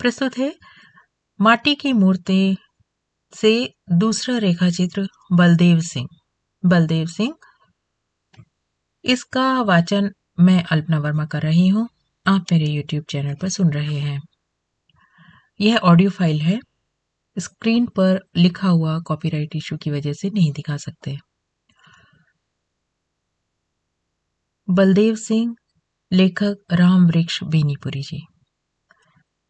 प्रस्तुत है माटी की मूर्ति से दूसरा रेखा चित्र बलदेव सिंह बलदेव सिंह इसका वाचन मैं अल्पना वर्मा कर रही हूँ आप मेरे यूट्यूब चैनल पर सुन रहे हैं यह ऑडियो फाइल है स्क्रीन पर लिखा हुआ कॉपीराइट इशू की वजह से नहीं दिखा सकते बलदेव सिंह लेखक राम वृक्ष बेनीपुरी जी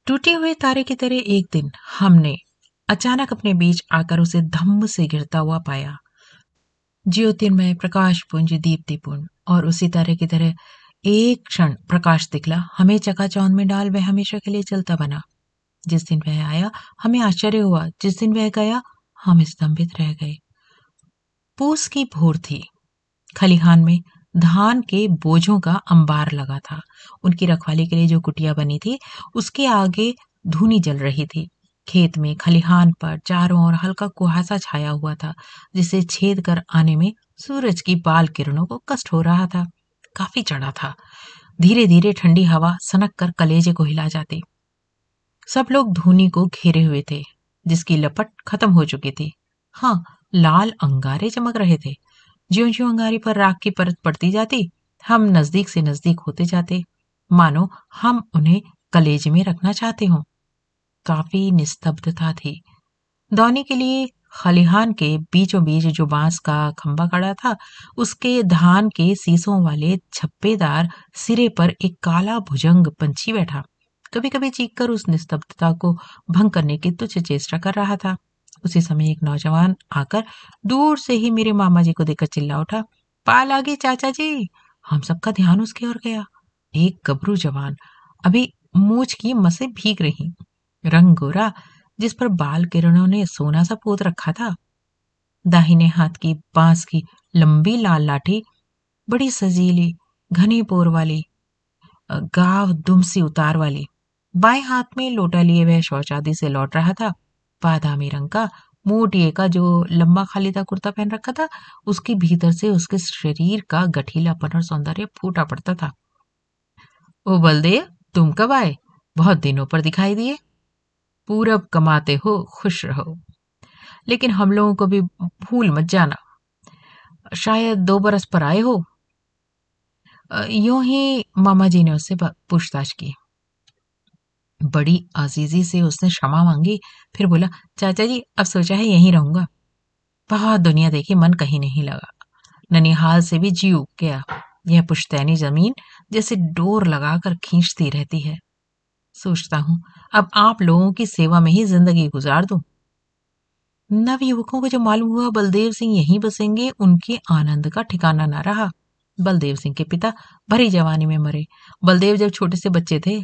टूटे हुए तारे की तरह एक दिन हमने अचानक अपने बीच आकर उसे धम्म से गिरता हुआ पाया ज्योतिर्मय प्रकाश पुंज दीप्ति पुंज और उसी तारे की तरह एक क्षण प्रकाश दिखला हमें चकाचौंध में डाल वह हमेशा के लिए चलता बना जिस दिन वह आया हमें आश्चर्य हुआ जिस दिन वह गया हम स्तंभित रह गए पूस की भोर थी खलिहान में धान के बोझों का अंबार लगा था उनकी रखवाली के लिए जो कुटिया बनी थी उसके आगे धुनी जल रही थी खेत में खलिहान पर चारों ओर हल्का कुहासा छाया हुआ था जिसे छेद कर आने में सूरज की बाल किरणों को कष्ट हो रहा था काफी चढ़ा था धीरे धीरे ठंडी हवा सनक कर कलेजे को हिला जाती सब लोग धूनी को घेरे हुए थे जिसकी लपट खत्म हो चुकी थी हाँ लाल अंगारे चमक रहे थे ज्यो ज्यो अंगारी पर राख की परत पड़ती जाती हम नजदीक से नजदीक होते जाते मानो हम उन्हें कलेजे में रखना चाहते हों काफी निस्तब्धता थी दौनी के लिए खलिहान के बीचों बीच जो बांस का खंबा खड़ा था उसके धान के सीसों वाले छप्पेदार सिरे पर एक काला भुजंग पंछी बैठा कभी कभी चीख कर उस निस्तब्धता को भंग करने की तुच्छ चेष्टा कर रहा था उसी समय एक नौजवान आकर दूर से ही मेरे मामा जी को देखकर चिल्ला उठा पाल आ गई चाचा जी हम सबका ध्यान उसकी ओर गया एक गबरू जवान अभी मूछ की मसे भीग रही रंग गोरा जिस पर बाल किरणों ने सोना सा पोत रखा था दाहिने हाथ की बांस की लंबी लाल लाठी बड़ी सजीली घनी पोर वाली गाव दुम सी उतार वाली बाएं हाथ में लोटा लिए वह शौचादी से लौट रहा था बादामी रंग का मोटिए का जो लंबा खाली था कुर्ता पहन रखा था उसके भीतर से उसके शरीर का गठीलापन और सौंदर्य फूटा पड़ता था ओ बलदेव तुम कब आए बहुत दिनों पर दिखाई दिए पूरब कमाते हो खुश रहो लेकिन हम लोगों को भी भूल मत जाना शायद दो बरस पर आए हो यूं ही मामा जी ने उससे पूछताछ की बड़ी आजीजी से उसने क्षमा मांगी फिर बोला चाचा जी अब सोचा है यहीं रहूंगा बहुत दुनिया देखी मन कहीं नहीं लगा ननिहाल से भी जी उग गया यह पुश्तैनी जमीन जैसे डोर लगाकर खींचती रहती है सोचता हूं अब आप लोगों की सेवा में ही जिंदगी गुजार दू नव युवकों को जो मालूम हुआ बलदेव सिंह यहीं बसेंगे उनके आनंद का ठिकाना ना रहा बलदेव सिंह के पिता भरी जवानी में मरे बलदेव जब छोटे से बच्चे थे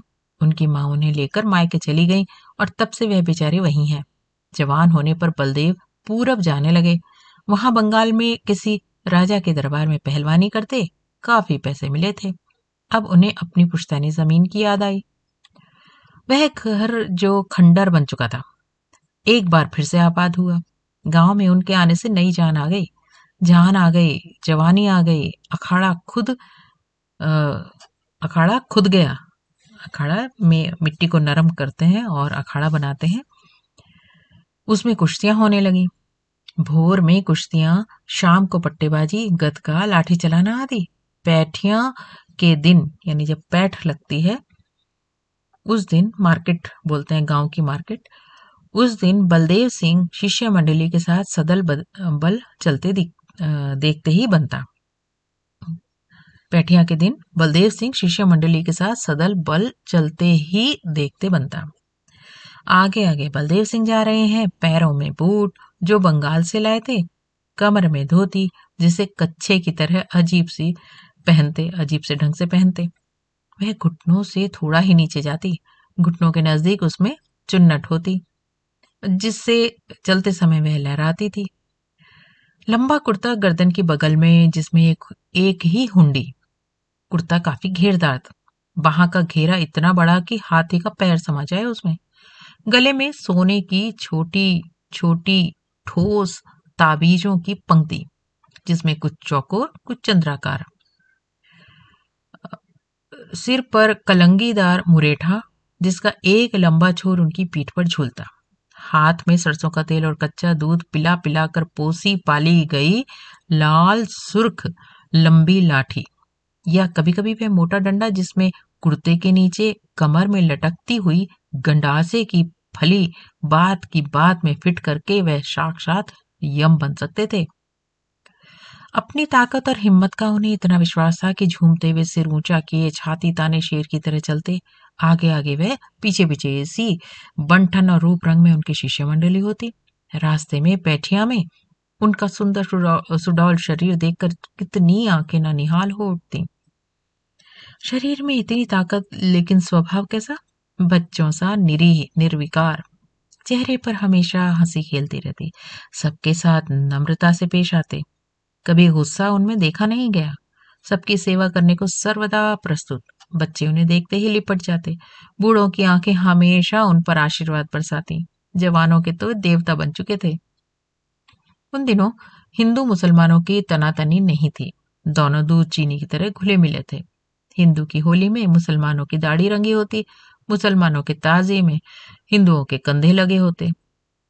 उनकी माँ उन्हें लेकर मायके चली गई और तब से वह बेचारे वहीं हैं जवान होने पर बलदेव पूरब जाने लगे वहां बंगाल में किसी राजा के दरबार में पहलवानी करते काफी पैसे मिले थे अब उन्हें अपनी पुश्तैनी जमीन की याद आई वह घर जो खंडर बन चुका था एक बार फिर से आबाद हुआ गांव में उनके आने से नई जान आ गई जान आ गई जवानी आ गई अखाड़ा खुद आ, अखाड़ा खुद गया अखाड़ा में मिट्टी को नरम करते हैं और अखाड़ा बनाते हैं उसमें कुश्तियां होने लगी भोर में कुश्तियां शाम को पट्टेबाजी गदका लाठी चलाना आदि पैठिया के दिन यानी जब पैठ लगती है उस दिन मार्केट बोलते हैं गांव की मार्केट उस दिन बलदेव सिंह शिष्य मंडली के साथ सदल बल चलते देखते ही बनता पैठिया के दिन बलदेव सिंह शिष्य मंडली के साथ सदल बल चलते ही देखते बनता आगे आगे बलदेव सिंह जा रहे हैं पैरों में बूट जो बंगाल से लाए थे कमर में धोती जिसे कच्चे की तरह अजीब सी पहनते अजीब से ढंग से पहनते वह घुटनों से थोड़ा ही नीचे जाती घुटनों के नजदीक उसमें चुन्नट होती जिससे चलते समय वह लहराती थी लंबा कुर्ता गर्दन की बगल में जिसमें एक, एक ही हुंडी कुर्ता काफी घेरदार था वहां का घेरा इतना बड़ा कि हाथी का पैर समा जाए उसमें गले में सोने की छोटी छोटी ठोस ताबीजों की पंक्ति जिसमें कुछ चौकोर कुछ चंद्राकार सिर पर कलंगीदार मुरेठा जिसका एक लंबा छोर उनकी पीठ पर झूलता हाथ में सरसों का तेल और कच्चा दूध पिला पिला कर पोसी पाली गई लाल सुर्ख लंबी लाठी या कभी कभी वह मोटा डंडा जिसमें कुर्ते के नीचे कमर में लटकती हुई गंडासे की फली बात की बात में फिट करके वह साक्षात यम बन सकते थे अपनी ताकत और हिम्मत का उन्हें इतना विश्वास था कि झूमते हुए सिर ऊंचा किए छाती ताने शेर की तरह चलते आगे आगे वह पीछे पीछे ऐसी बंठन और रूप रंग में उनकी मंडली होती रास्ते में पैठिया में उनका सुंदर सुडौल शरीर देखकर कितनी आंखें ना निहाल हो उठती शरीर में इतनी ताकत लेकिन स्वभाव कैसा बच्चों सा निरीह निर्विकार चेहरे पर हमेशा हंसी खेलती रहती सबके साथ नम्रता से पेश आते कभी गुस्सा उनमें देखा नहीं गया सबकी सेवा करने को सर्वदा प्रस्तुत बच्चे उन्हें देखते ही लिपट जाते बूढ़ों की आंखें हमेशा उन पर आशीर्वाद बरसाती जवानों के तो देवता बन चुके थे उन दिनों हिंदू मुसलमानों की तनातनी नहीं थी दोनों दूध चीनी की तरह घुले मिले थे हिंदू की होली में मुसलमानों की दाढ़ी रंगी होती मुसलमानों के ताजिए में हिंदुओं के कंधे लगे होते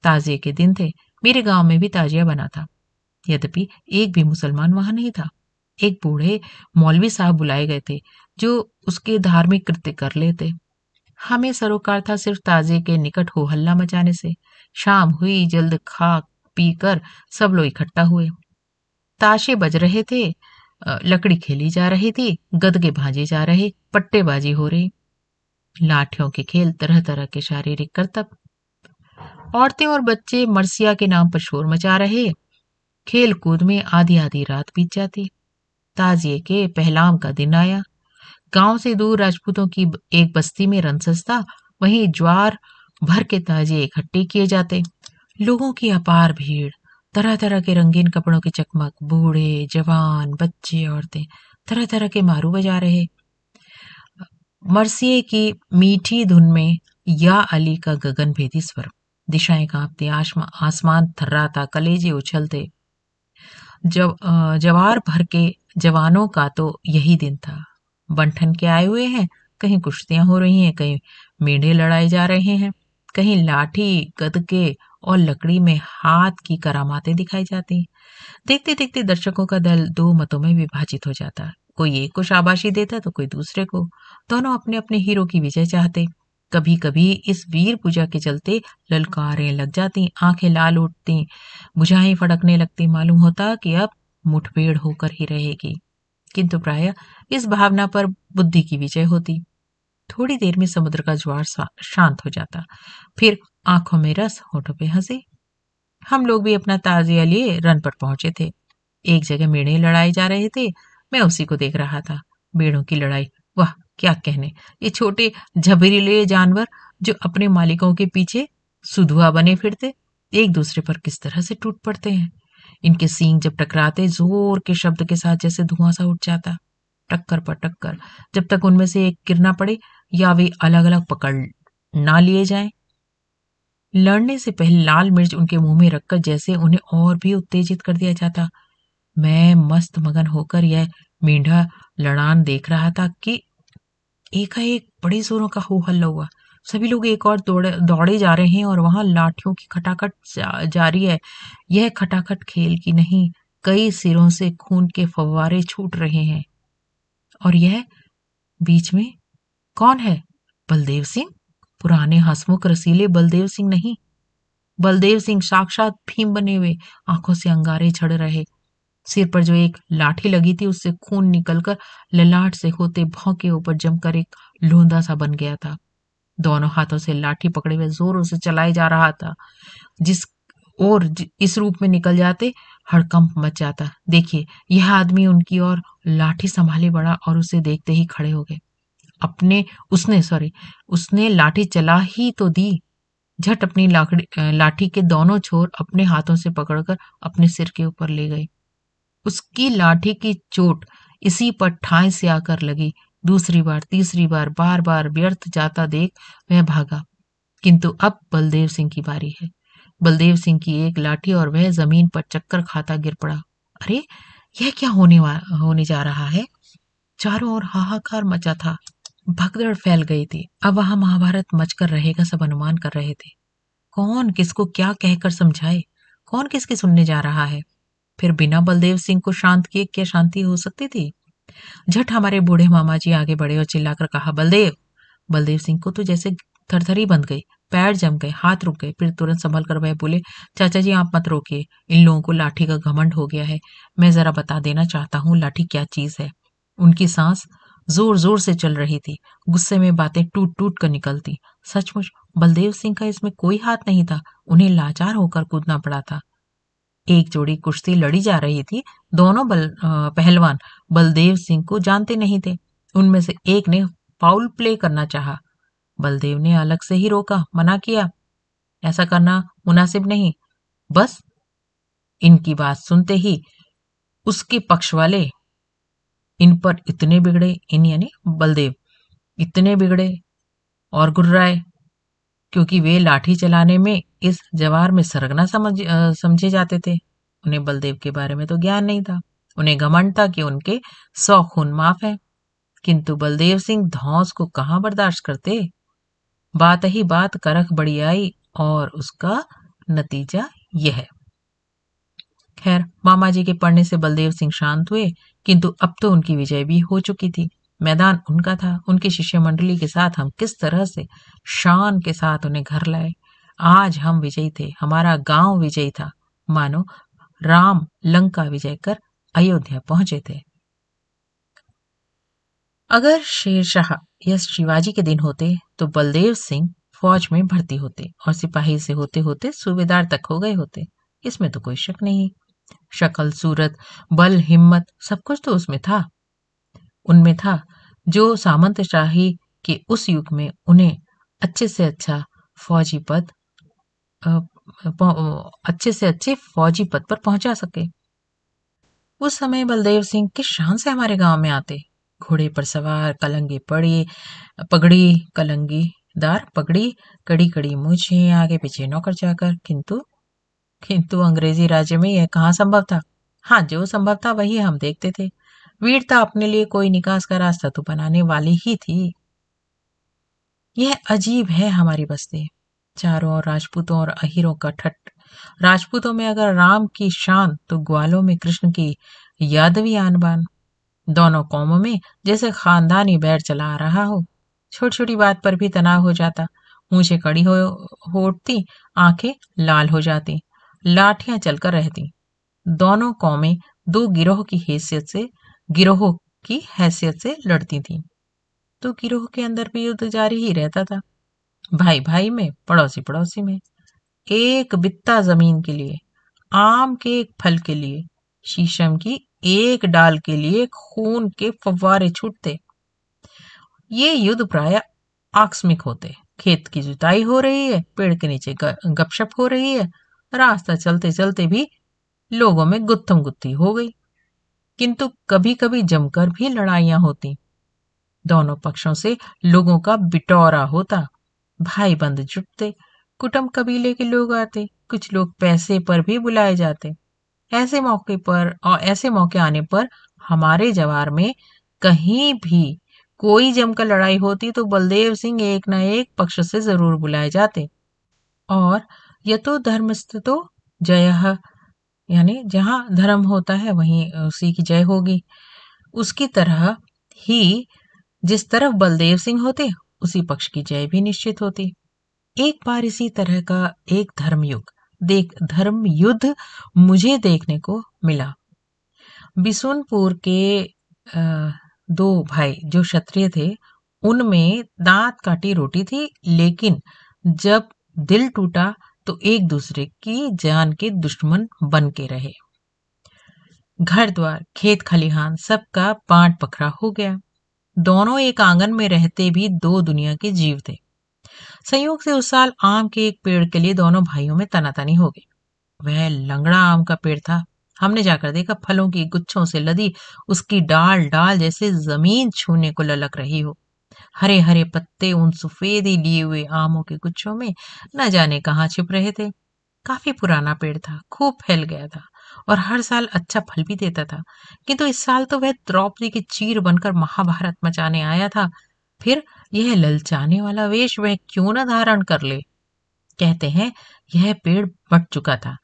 ताजिए के दिन थे मेरे गांव में भी ताजिया बना था यद्यपि एक भी मुसलमान वहां नहीं था एक बूढ़े मौलवी साहब बुलाए गए थे जो उसके धार्मिक कृत्य कर लेते हमें सरोकार था सिर्फ ताजिए के निकट हो हल्ला मचाने से शाम हुई जल्द खा कर सब लोग इकट्ठा हुए ताशे बज रहे थे लकड़ी खेली जा रही थी गदगे भाजे जा रहे पट्टेबाजी हो रही लाठियों के खेल तरह तरह के शारीरिक करतब औरतें और बच्चे मरसिया के नाम पर शोर मचा रहे खेल कूद में आधी आधी रात बीत जाती ताजिए के पहलाम का दिन आया गांव से दूर राजपूतों की एक बस्ती में रनसस था वहीं ज्वार भर के ताजिए इकट्ठे किए जाते लोगों की अपार भीड़ तरह तरह के रंगीन कपड़ों की चकमक बूढ़े जवान बच्चे औरतें तरह तरह के मारू बजा रहे मरसिए की मीठी धुन में या अली का गगन भेदी स्वर दिशाएं कांपती आसमान थर्राता कलेजे उछलते जब जवार भर के जवानों का तो यही दिन था बंठन के आए हुए हैं कहीं कुश्तियां हो रही हैं कहीं मेढे लड़ाए जा रहे हैं कहीं लाठी गदके और लकड़ी में हाथ की करामाते दिखाई जाती देखते देखते दर्शकों का दल दो मतों में विभाजित हो जाता कोई एक को शाबाशी देता तो कोई दूसरे को दोनों अपने अपने हीरो की विजय चाहते कभी कभी इस वीर पूजा के चलते ललकारें लग जाती आंखें लाल उठती बुझाएं फड़कने लगती मालूम होता कि अब मुठभेड़ होकर ही रहेगी किंतु प्राय इस भावना पर बुद्धि की विजय होती थोड़ी देर में समुद्र का ज्वार शांत हो जाता फिर आंखों में रस होठों पे हंसी हम लोग भी अपना ताजिया लिए रन पर पहुंचे थे एक जगह मेड़े लड़ाई जा रहे थे मैं उसी को देख रहा था बेड़ों की लड़ाई वाह क्या कहने ये छोटे झबरीले जानवर जो अपने मालिकों के पीछे सुधुआ बने फिरते एक दूसरे पर किस तरह से टूट पड़ते हैं इनके सींग जब टकराते जोर के शब्द के साथ जैसे धुआं सा उठ जाता टक्कर पर टक्कर जब तक उनमें से एक गिरना पड़े या वे अलग अलग पकड़ ना लिए जाएं। लड़ने से पहले लाल मिर्च उनके मुंह में रखकर जैसे उन्हें और भी उत्तेजित कर दिया जाता मैं मस्त मगन होकर यह मेंढा लड़ान देख रहा था कि एकाएक बड़े जोरों का हो हल्ला हुआ सभी लोग एक और दौड़े दौड़े जा रहे हैं और वहां लाठियों की खटाखट जा जारी है यह खटाखट खेल की नहीं कई सिरों से खून के फवारे छूट रहे हैं और यह बीच में कौन है बलदेव सिंह पुराने हसमुख रसीले बलदेव सिंह नहीं बलदेव सिंह साक्षात भीम बने हुए आंखों से अंगारे झड़ रहे सिर पर जो एक लाठी लगी थी उससे खून निकलकर ललाट से होते भौ के ऊपर जमकर एक लोंदा सा बन गया था दोनों हाथों से लाठी पकड़े हुए जोरों से चलाए जा रहा था जिस और इस रूप में निकल जाते हड़कंप मच जाता देखिए यह आदमी उनकी ओर लाठी संभाले बड़ा और उसे देखते ही खड़े हो गए अपने उसने सॉरी उसने लाठी चला ही तो दी झट अपनी लाकड़ी लाठी के दोनों छोर अपने हाथों से पकड़कर अपने सिर के ऊपर ले गई उसकी लाठी की चोट इसी पर ठाए से आकर लगी दूसरी बार तीसरी बार बार बार व्यर्थ जाता देख वह भागा किंतु अब बलदेव सिंह की बारी है बलदेव सिंह की एक लाठी और वह जमीन पर चक्कर खाता गिर पड़ा अरे यह क्या होने होने जा रहा है चारों ओर हाहाकार मचा था भगदड़ फैल गई थी अब वहां महाभारत मचकर रहेगा सब अनुमान कर रहे थे कौन किसको क्या कहकर समझाए कौन किसकी सुनने जा रहा है फिर बिना बलदेव सिंह को शांत किए क्या शांति हो सकती थी झट हमारे बूढ़े मामा जी आगे बढ़े और चिल्लाकर कहा बलदेव बलदेव सिंह को तो जैसे थरथरी बंद गई पैर जम गए हाथ रुक गए फिर तुरंत संभल कर वह बोले चाचा जी आप मत रोकिए इन लोगों को लाठी का घमंड हो गया है मैं जरा बता देना चाहता हूँ लाठी क्या चीज है उनकी सांस जोर जोर से चल रही थी गुस्से में बातें टूट टूट कर निकलती सचमुच बलदेव सिंह का इसमें कोई हाथ नहीं था उन्हें लाचार होकर कूदना पड़ा था एक जोड़ी कुश्ती लड़ी जा रही थी दोनों बल पहलवान बलदेव सिंह को जानते नहीं थे उनमें से एक ने फाउल प्ले करना चाहा बलदेव ने अलग से ही रोका मना किया ऐसा करना मुनासिब नहीं बस इनकी बात सुनते ही उसके पक्ष वाले इन पर इतने बिगड़े इन यानी बलदेव इतने बिगड़े और गुर्राए क्योंकि वे लाठी चलाने में इस जवार में सरगना समझ समझे जाते थे उन्हें बलदेव के बारे में तो ज्ञान नहीं था उन्हें घमंड था कि उनके सौ खून माफ है किंतु बलदेव सिंह धौस को कहाँ बर्दाश्त करते बात ही बात करख बड़ी आई और उसका नतीजा यह है खैर मामा जी के पढ़ने से बलदेव सिंह शांत हुए किंतु अब तो उनकी विजय भी हो चुकी थी मैदान उनका था उनकी शिष्य मंडली के साथ हम किस तरह से शान के साथ उन्हें घर लाए आज हम विजयी थे हमारा गांव विजयी था मानो राम लंका विजय कर अयोध्या पहुंचे थे अगर शेरशाह या शिवाजी के दिन होते तो बलदेव सिंह फौज में भर्ती होते और सिपाही से होते होते सूबेदार तक हो गए होते इसमें तो कोई शक नहीं शक्ल सूरत बल हिम्मत सब कुछ तो उसमें था उनमें था जो सामंत शाही के उस युग में उन्हें अच्छे से अच्छा फौजी पद अच्छे से अच्छे फौजी पद पर पहुंचा सके उस समय बलदेव सिंह किस शान से हमारे गांव में आते घोड़े पर सवार कलंगी पड़ी पगड़ी कलंगी दार पगड़ी कड़ी कड़ी मुझे आगे पीछे नौकर जाकर किंतु किंतु अंग्रेजी राज्य में यह कहाँ संभव था हाँ जो संभव था वही हम देखते थे वीरता अपने लिए कोई निकास का रास्ता तो बनाने वाली ही थी यह अजीब है हमारी बस्ती चारों और राजपूतों और अहिरों का ठट राजपूतों में अगर राम की शान तो ग्वालों में कृष्ण की यादवी आन बान दोनों कौमों में जैसे खानदानी बैर चला आ रहा हो छोटी छोटी बात पर भी तनाव हो जाता ऊंचे कड़ी हो, हो उठती आंखें लाल हो जाती लाठियां चलकर रहती दोनों कौमें दो गिरोह की हैसियत से गिरोह की हैसियत से लड़ती थीं तो गिरोह के अंदर भी युद्ध जारी ही रहता था भाई भाई में पड़ोसी पड़ोसी में एक बित्ता जमीन के लिए आम के एक फल के लिए शीशम की एक डाल के लिए खून के फव्वारे छूटते ये युद्ध प्राय आकस्मिक होते खेत की जुताई हो रही है पेड़ के नीचे गपशप हो रही है रास्ता चलते चलते भी लोगों में गुत्थम गुत्थी हो गई किंतु कभी कभी जमकर भी लड़ाइयां होती दोनों पक्षों से लोगों का बिटौरा होता भाई बंद जुटते कुटुंब कबीले के लोग आते कुछ लोग पैसे पर भी बुलाए जाते ऐसे मौके पर और ऐसे मौके आने पर हमारे जवार में कहीं भी कोई जमकर लड़ाई होती तो बलदेव सिंह एक ना एक पक्ष से जरूर बुलाए जाते और यतो धर्मस्ततो जय यानी जहाँ धर्म होता है वहीं उसी की जय होगी उसकी तरह ही जिस तरफ बलदेव सिंह होते उसी पक्ष की जय भी निश्चित होती एक बार इसी तरह का एक धर्मयुग देख धर्म युद्ध मुझे देखने को मिला बिसुनपुर के दो भाई जो क्षत्रिय थे उनमें दांत काटी रोटी थी लेकिन जब दिल टूटा तो एक दूसरे की जान के दुश्मन बन के रहे घर द्वार खेत खलिहान सबका पांट पखरा हो गया दोनों एक आंगन में रहते भी दो दुनिया के जीव थे संयोग से उस साल आम के एक पेड़ के लिए दोनों भाइयों में तनातनी हो गई वह लंगड़ा आम का पेड़ था हमने जाकर देखा फलों की गुच्छों से लदी उसकी डाल डाल जैसे जमीन छूने को ललक रही हो हरे हरे पत्ते उन सफेद ही लिए हुए आमों के गुच्छों में न जाने कहाँ छिप रहे थे काफी पुराना पेड़ था खूब फैल गया था और हर साल अच्छा फल भी देता था किंतु इस साल तो वह द्रौपदी की चीर बनकर महाभारत मचाने आया था फिर यह ललचाने वाला वेश वह क्यों न धारण कर ले कहते हैं यह पेड़ बट चुका था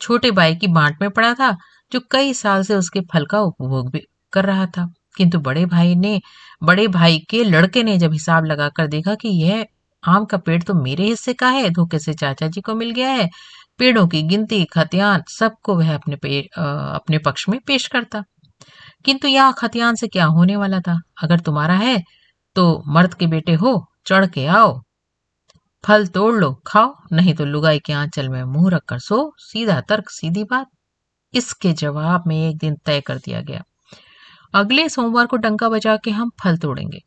छोटे भाई की बांट में पड़ा था जो कई साल से उसके फल का उपभोग भी कर रहा था किंतु बड़े भाई ने बड़े भाई के लड़के ने जब हिसाब लगाकर देखा कि यह आम का पेड़ तो मेरे हिस्से का है धोखे से चाचा जी को मिल गया है पेड़ों की गिनती खतियान सबको वह अपने आ, अपने पक्ष में पेश करता किंतु यह खतियान से क्या होने वाला था अगर तुम्हारा है तो मर्द के बेटे हो चढ़ के आओ फल तोड़ लो खाओ नहीं तो लुगाई के आंचल में मुंह रखकर सो सीधा तर्क सीधी बात इसके जवाब में एक दिन तय कर दिया गया अगले सोमवार को डंका बजा के हम फल तोड़ेंगे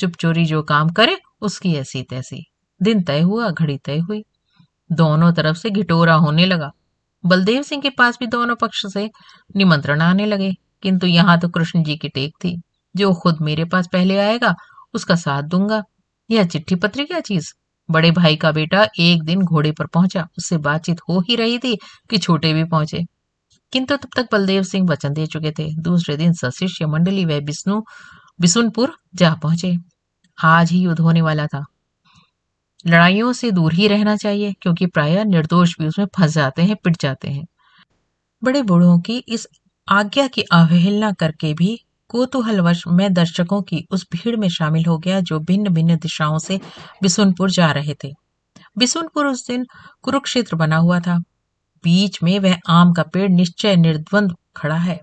चुप चोरी जो काम करे उसकी ऐसी तैसी दिन तय हुआ घड़ी तय हुई दोनों तरफ से घिटोरा होने लगा बलदेव सिंह के पास भी दोनों पक्ष से निमंत्रण आने लगे किंतु यहाँ तो कृष्ण जी की टेक थी जो खुद मेरे पास पहले आएगा उसका साथ दूंगा यह चिट्ठी पत्र क्या चीज बड़े भाई का बेटा एक दिन घोड़े पर पहुंचा उससे बातचीत हो ही रही थी कि छोटे भी पहुंचे किंतु तब तक बलदेव सिंह वचन दे चुके थे दूसरे दिन सशिष्य मंडली वह विष्णु बिसुनपुर जा पहुंचे आज ही युद्ध होने वाला था लड़ाइयों से दूर ही रहना चाहिए क्योंकि प्राय निर्दोष भी उसमें फंस जाते हैं पिट जाते हैं बड़े बूढ़ों की इस आज्ञा की अवहेलना करके भी कौतूहलवश मैं दर्शकों की उस भीड़ में शामिल हो गया जो भिन्न भिन्न दिशाओं से बिसुनपुर जा रहे थे बिसुनपुर उस दिन कुरुक्षेत्र बना हुआ था बीच में वह आम का पेड़ निश्चय निर्द्वंद खड़ा है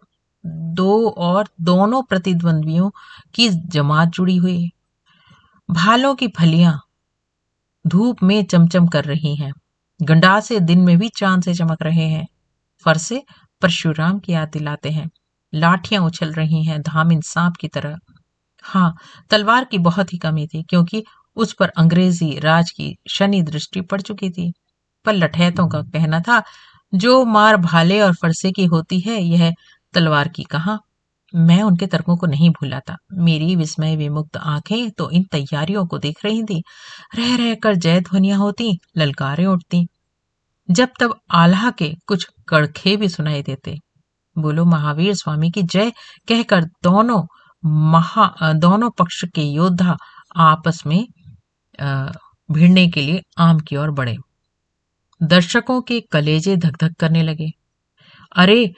दो और दोनों प्रतिद्वंदियों की जमात जुड़ी हुई भालों की फलियां धूप में चमचम कर रही हैं गंडासे दिन में भी चांद से चमक रहे हैं फरसे परशुराम की याद दिलाते हैं लाठियां उछल रही हैं धामिन सांप की तरह हाँ तलवार की बहुत ही कमी थी क्योंकि उस पर अंग्रेजी राज की शनि दृष्टि पड़ चुकी थी पर लठैतों का कहना था जो मार भाले और फरसे की होती है यह तलवार की कहा मैं उनके तर्कों को नहीं भूलाता मेरी विस्मय विमुक्त आंखें तो इन तैयारियों को देख रही थी रह रह कर जय ध्वनिया होती ललकारें उठती जब तब आल्हा के कुछ कड़खे भी सुनाई देते बोलो महावीर स्वामी की जय कहकर दोनों महा दोनों पक्ष के योद्धा आपस में भिड़ने के लिए आम की ओर बढ़े दर्शकों के कलेजे धक करने लगे अरे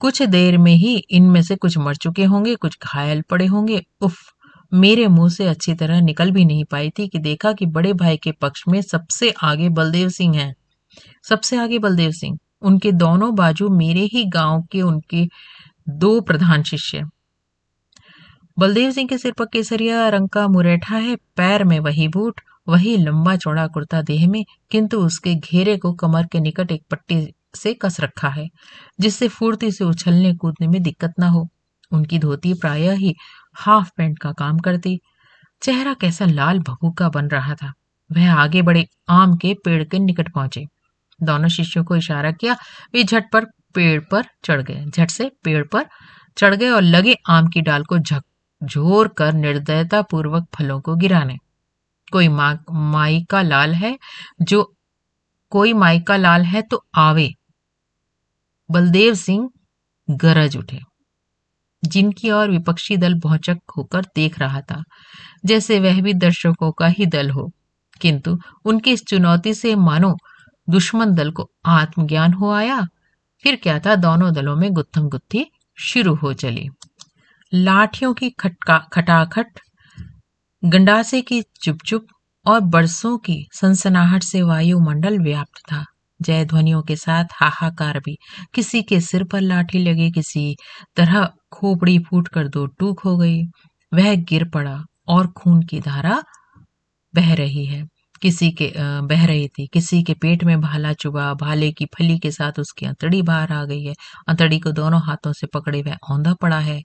कुछ देर में ही इनमें से कुछ मर चुके होंगे कुछ घायल पड़े होंगे उफ मेरे मुंह से अच्छी तरह निकल भी नहीं पाई थी कि देखा कि बड़े भाई के पक्ष में सबसे आगे बलदेव सिंह हैं सबसे आगे बलदेव सिंह उनके दोनों बाजू मेरे ही गांव के उनके दो प्रधान शिष्य बलदेव सिंह के सिर पर केसरिया रंग का मुरैठा है पैर में वही बूट वही लंबा चौड़ा कुर्ता देह में किंतु उसके घेरे को कमर के निकट एक पट्टी से कस रखा है जिससे फूर्ती से उछलने कूदने में दिक्कत ना हो उनकी धोती प्रायः ही हाफ पैंट का काम करती चेहरा कैसा लाल भभूका बन रहा था वह आगे बड़े आम के पेड़ के निकट पहुंचे दोनों शिष्यों को इशारा किया वे झट पर पेड़ पर चढ़ गए झट से पेड़ पर चढ़ गए और लगे आम की डाल को झक झोर कर निर्दयता पूर्वक फलों को गिराने कोई माई माइका लाल है जो कोई माइका लाल है तो आवे बलदेव सिंह गरज उठे जिनकी ओर विपक्षी दल भौचक होकर देख रहा था जैसे वह भी दर्शकों का ही दल हो किंतु उनकी इस चुनौती से मानो दुश्मन दल को आत्मज्ञान हो आया फिर क्या था दोनों दलों में गुत्थम गुत्थी शुरू हो चली लाठियों की खटका खटाखट गंडासे की चुपचुप और बरसों की सनसनाहट से वायुमंडल व्याप्त था जय ध्वनियों के साथ हाहाकार भी किसी के सिर पर लाठी लगी किसी तरह खोपड़ी फूट कर दो टूक हो गई वह गिर पड़ा और खून की धारा बह रही है किसी के बह रही थी किसी के पेट में भाला चुभा भाले की फली के साथ उसकी अंतड़ी बाहर आ गई है अंतड़ी को दोनों हाथों से पकड़े वह औंधा पड़ा है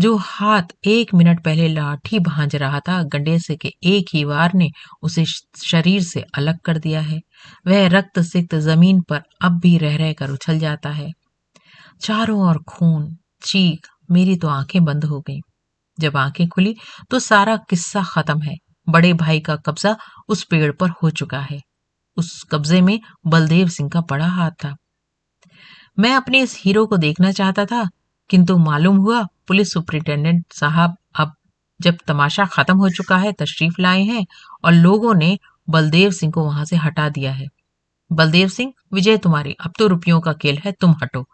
जो हाथ एक मिनट पहले लाठी भांज रहा था गंडेसे के एक ही वार ने उसे शरीर से अलग कर दिया है वह रक्त सिक्त जमीन पर अब भी रह रह कर उछल जाता है चारों ओर खून चीख मेरी तो आंखें बंद हो गईं। जब आंखें खुली तो सारा किस्सा खत्म है बड़े भाई का कब्जा उस पेड़ पर हो चुका है उस कब्जे में बलदेव सिंह का बड़ा हाथ था मैं अपने इस हीरो को देखना चाहता था किंतु मालूम हुआ पुलिस सुप्रिंटेंडेंट साहब अब जब तमाशा खत्म हो चुका है तशरीफ लाए हैं और लोगों ने बलदेव सिंह को वहां से हटा दिया है बलदेव सिंह विजय तुम्हारी अब तो रुपयों का खेल है तुम हटो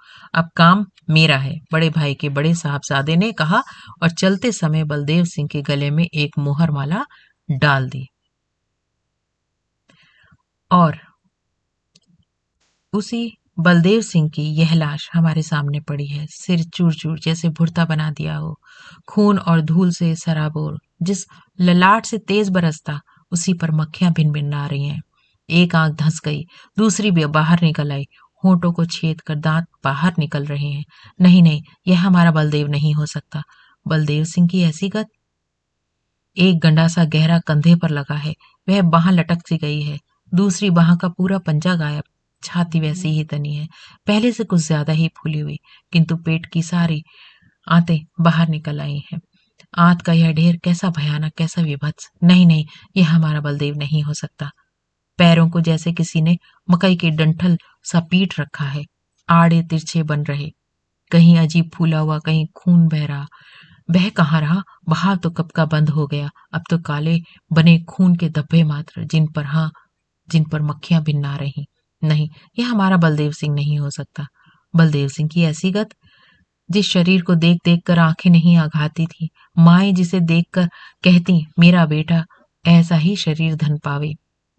अब काम मेरा है बड़े भाई के बड़े साहबजादे ने कहा और चलते समय बलदेव सिंह के गले में एक मोहर माला डाल दी और उसी बलदेव सिंह की यह लाश हमारे सामने पड़ी है सिर चूर चूर जैसे भुरता बना दिया हो खून और धूल से सराबोर जिस ललाट से तेज बरसता उसी पर मक्खियां भिन भिन आ रही हैं एक आंख धंस गई दूसरी भी बाहर निकल आई होटो को छेद कर दांत बाहर निकल रहे हैं नहीं नहीं यह हमारा बलदेव नहीं हो सकता बलदेव सिंह की ऐसी गत एक गंडा सा गहरा कंधे पर लगा है वह बाह लटक सी गई है दूसरी बाह का पूरा पंजा गायब छाती वैसी ही तनी है पहले से कुछ ज्यादा ही फूली हुई किंतु पेट की सारी आते बाहर निकल आई हैं आंत का यह ढेर कैसा भयानक कैसा विभत्स नहीं नहीं यह हमारा बलदेव नहीं हो सकता पैरों को जैसे किसी ने मकई के डंठल सा पीट रखा है आड़े तिरछे बन रहे कहीं अजीब फूला हुआ कहीं खून बह रहा बह कहाँ रहा बहाव तो कब का बंद हो गया अब तो काले बने खून के धब्बे मात्र जिन पर हाँ जिन पर मक्खियां भिन्ना रही नहीं यह हमारा बलदेव सिंह नहीं हो सकता बलदेव सिंह की ऐसी गत जिस शरीर को देख देख कर आंखें नहीं आघाती थी माए जिसे देख कर कहती मेरा बेटा ऐसा ही शरीर धन पावे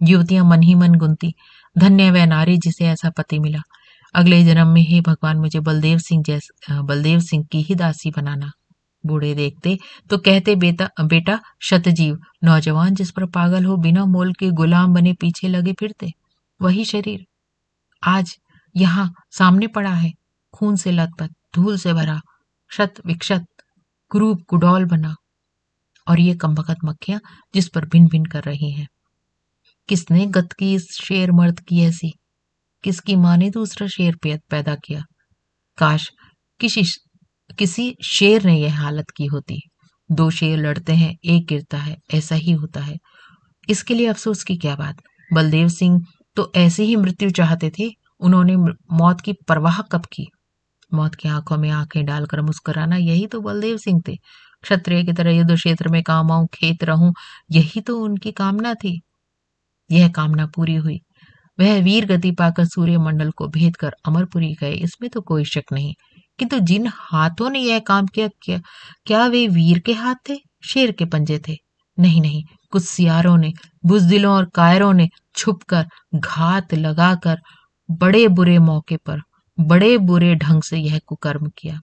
युवतियां मन ही मन गुनती धन्य वह नारी जिसे ऐसा पति मिला अगले जन्म में हे भगवान मुझे बलदेव सिंह जैस बलदेव सिंह की ही दासी बनाना बूढ़े देखते तो कहते बेटा बेटा शतजीव नौजवान जिस पर पागल हो बिना मोल के गुलाम बने पीछे लगे फिरते वही शरीर आज यहाँ सामने पड़ा है खून से लथपथ धूल से भरा क्षत विक्षत क्रूप गुडौल बना और ये कमबखत मक्खियां जिस पर भिन भिन कर रही हैं किसने गत की इस शेर मर्द की ऐसी किसकी माँ ने दूसरा शेर पैदा किया काश किसी किसी शेर ने यह हालत की होती दो शेर लड़ते हैं एक गिरता है ऐसा ही होता है इसके लिए अफसोस की क्या बात बलदेव सिंह तो ऐसी ही मृत्यु चाहते थे उन्होंने मौत की परवाह कब की मौत की आंखों में आंखें डालकर मुस्कुराना यही तो बलदेव सिंह थे क्षत्रिय की तरह युद्ध क्षेत्र में काम आऊं खेत रहूं यही तो उनकी कामना थी यह कामना पूरी हुई वह वीर गति पाकर सूर्य मंडल को भेद कर अमरपुरी गए इसमें तो कोई शक नहीं किंतु तो जिन हाथों ने यह काम किया क्या, क्या वे वीर के हाथ थे शेर के पंजे थे नहीं नहीं कुछ सियारों ने बुजदिलों और कायरों ने छुपकर घात लगाकर बड़े बुरे मौके पर बड़े बुरे ढंग से यह कुकर्म किया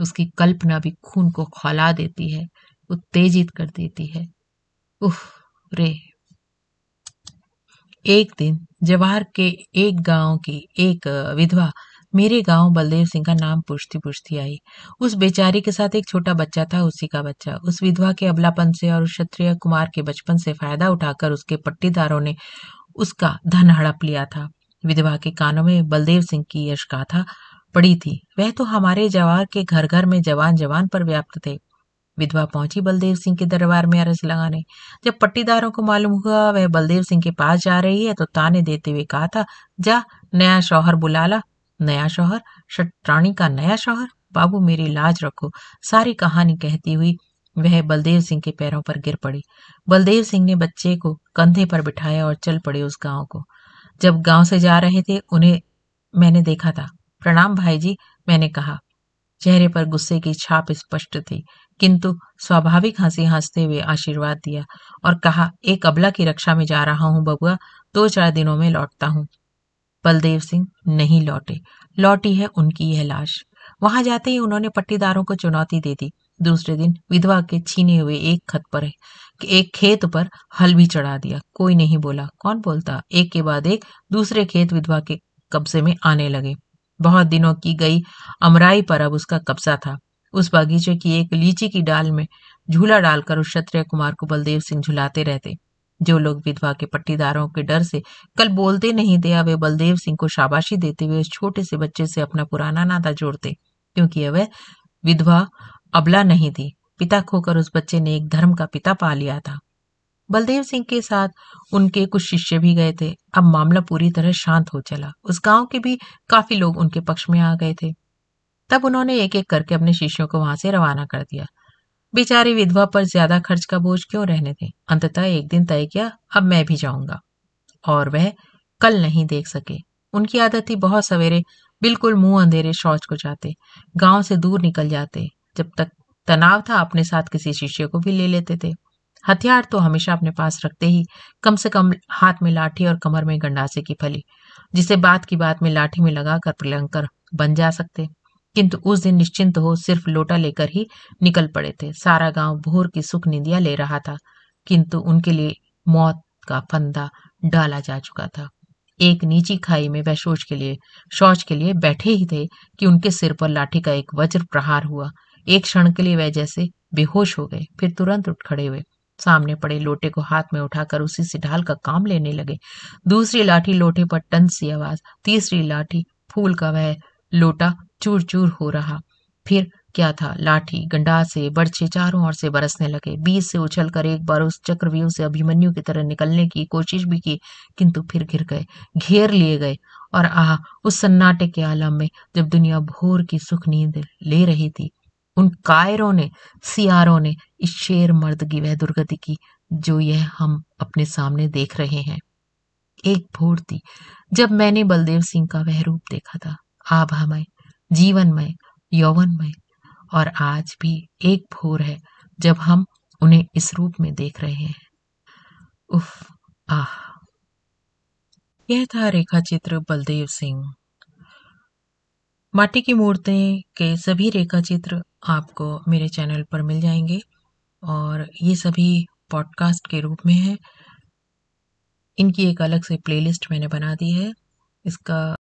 उसकी कल्पना भी खून को खौला देती है उत्तेजित कर देती है उफ रे एक दिन जवाहर के एक गांव की एक विधवा मेरे गांव बलदेव सिंह का नाम पूछती पूछती आई उस बेचारी के साथ एक छोटा बच्चा था उसी का बच्चा उस विधवा के अबलापन से और क्षत्रिय कुमार के बचपन से फायदा उठाकर उसके पट्टीदारों ने उसका धन हड़प लिया था विधवा के कानों में बलदेव सिंह की यश गाथा पड़ी थी वह तो हमारे जवार के घर घर में जवान जवान पर व्याप्त थे विधवा पहुंची बलदेव सिंह के दरबार में अरज लगाने जब पट्टीदारों को मालूम हुआ वह बलदेव सिंह के पास जा रही है तो ताने देते हुए कहा था जा नया शौहर बुला ला नया शोहर शटराणी का नया शोहर बाबू मेरी लाज रखो सारी कहानी कहती हुई वह बलदेव सिंह के पैरों पर गिर पड़ी बलदेव सिंह ने बच्चे को कंधे पर बिठाया और चल पड़े उस गांव को जब गांव से जा रहे थे उन्हें मैंने देखा था प्रणाम भाई जी मैंने कहा चेहरे पर गुस्से की छाप स्पष्ट थी किंतु स्वाभाविक हंसी हंसते हुए आशीर्वाद दिया और कहा एक अबला की रक्षा में जा रहा हूं बबुआ दो चार दिनों में लौटता हूँ बलदेव सिंह नहीं लौटे लौटी है उनकी यह लाश वहां जाते ही उन्होंने पट्टीदारों को चुनौती दे दी दूसरे दिन विधवा के छीने हुए एक खत पर एक खेत पर हल भी चढ़ा दिया कोई नहीं बोला कौन बोलता एक के बाद एक दूसरे खेत विधवा के कब्जे में आने लगे बहुत दिनों की गई अमराई पर अब उसका कब्जा था उस बागीचे की एक लीची की डाल में झूला डालकर उस क्षत्रिय कुमार को बलदेव सिंह झुलाते रहते जो लोग विधवा के पट्टीदारों के डर से कल बोलते नहीं थे वे बलदेव सिंह को शाबाशी देते हुए उस छोटे से बच्चे से अपना पुराना नाता जोड़ते क्योंकि वह विधवा अबला नहीं थी पिता खोकर उस बच्चे ने एक धर्म का पिता पा लिया था बलदेव सिंह के साथ उनके कुछ शिष्य भी गए थे अब मामला पूरी तरह शांत हो चला उस गांव के भी काफी लोग उनके पक्ष में आ गए थे तब उन्होंने एक एक करके अपने शिष्यों को वहां से रवाना कर दिया बेचारी विधवा पर ज्यादा खर्च का बोझ क्यों रहने दें अंततः एक दिन तय किया अब मैं भी जाऊंगा और वह कल नहीं देख सके उनकी आदत थी बहुत सवेरे बिल्कुल मुंह अंधेरे शौच को जाते गांव से दूर निकल जाते जब तक तनाव था अपने साथ किसी शिष्य को भी ले लेते थे हथियार तो हमेशा अपने पास रखते ही कम से कम हाथ में लाठी और कमर में गंडासे की फली जिसे बात की बात में लाठी में लगाकर प्रियंकर बन जा सकते किंतु उस दिन निश्चिंत हो सिर्फ लोटा लेकर ही निकल पड़े थे सारा गांव भोर की सुख निंदिया ले रहा था किंतु उनके लिए मौत का फंदा डाला जा चुका था एक नीची खाई में वह शोच के लिए शौच के लिए बैठे ही थे कि उनके सिर पर लाठी का एक वज्र प्रहार हुआ एक क्षण के लिए वह जैसे बेहोश हो गए फिर तुरंत उठ खड़े हुए सामने पड़े लोटे को हाथ में उठाकर उसी से ढाल का काम लेने लगे दूसरी लाठी लोटे पर टन सी आवाज तीसरी लाठी फूल का वह लोटा चूर चूर हो रहा फिर क्या था लाठी गंडा से बर्छे चारों ओर से बरसने लगे बीच से उछलकर एक बार उस चक्रव्यूह से अभिमन्यु की तरह निकलने की कोशिश भी की किंतु फिर गिर गए घेर लिए गए और आह उस सन्नाटे के आलम में जब दुनिया भोर की सुख नींद ले रही थी उन कायरों ने सियारों ने इस शेर मर्द की वह दुर्गति की जो यह हम अपने सामने देख रहे हैं एक भोर थी जब मैंने बलदेव सिंह का वह रूप देखा था आभा मैं जीवन में यौवन में और आज भी एक भोर है जब हम उन्हें इस रूप में देख रहे हैं उफ आह यह था रेखा चित्र बलदेव सिंह माटी की मूर्तें के सभी रेखा चित्र आपको मेरे चैनल पर मिल जाएंगे और ये सभी पॉडकास्ट के रूप में है इनकी एक अलग से प्लेलिस्ट मैंने बना दी है इसका